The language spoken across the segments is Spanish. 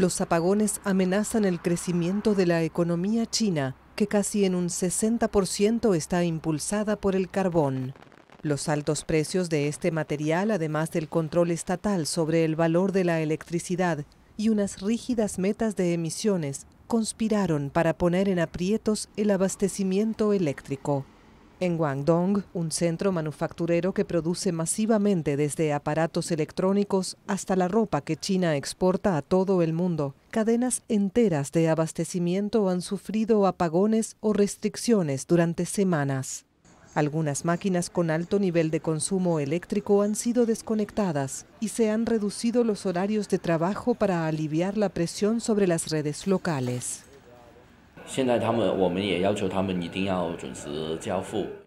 Los apagones amenazan el crecimiento de la economía china, que casi en un 60% está impulsada por el carbón. Los altos precios de este material, además del control estatal sobre el valor de la electricidad y unas rígidas metas de emisiones, conspiraron para poner en aprietos el abastecimiento eléctrico. En Guangdong, un centro manufacturero que produce masivamente desde aparatos electrónicos hasta la ropa que China exporta a todo el mundo, cadenas enteras de abastecimiento han sufrido apagones o restricciones durante semanas. Algunas máquinas con alto nivel de consumo eléctrico han sido desconectadas y se han reducido los horarios de trabajo para aliviar la presión sobre las redes locales.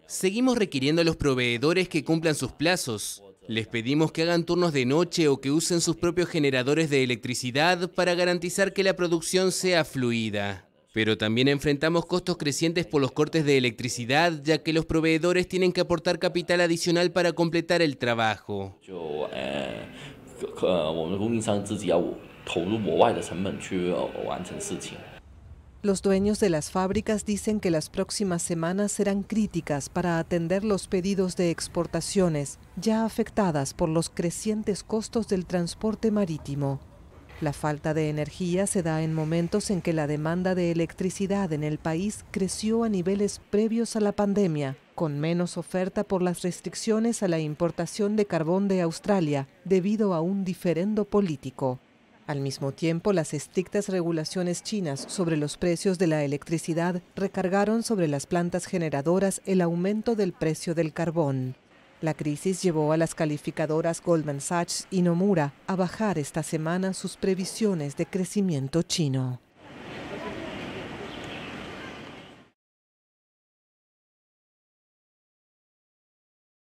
Seguimos requiriendo a los proveedores que cumplan sus plazos. Les pedimos que hagan turnos de noche o que usen sus propios generadores de electricidad para garantizar que la producción sea fluida. Pero también enfrentamos costos crecientes por los cortes de electricidad, ya que los proveedores tienen que aportar capital adicional para completar el trabajo. Los dueños de las fábricas dicen que las próximas semanas serán críticas para atender los pedidos de exportaciones, ya afectadas por los crecientes costos del transporte marítimo. La falta de energía se da en momentos en que la demanda de electricidad en el país creció a niveles previos a la pandemia, con menos oferta por las restricciones a la importación de carbón de Australia debido a un diferendo político. Al mismo tiempo, las estrictas regulaciones chinas sobre los precios de la electricidad recargaron sobre las plantas generadoras el aumento del precio del carbón. La crisis llevó a las calificadoras Goldman Sachs y Nomura a bajar esta semana sus previsiones de crecimiento chino.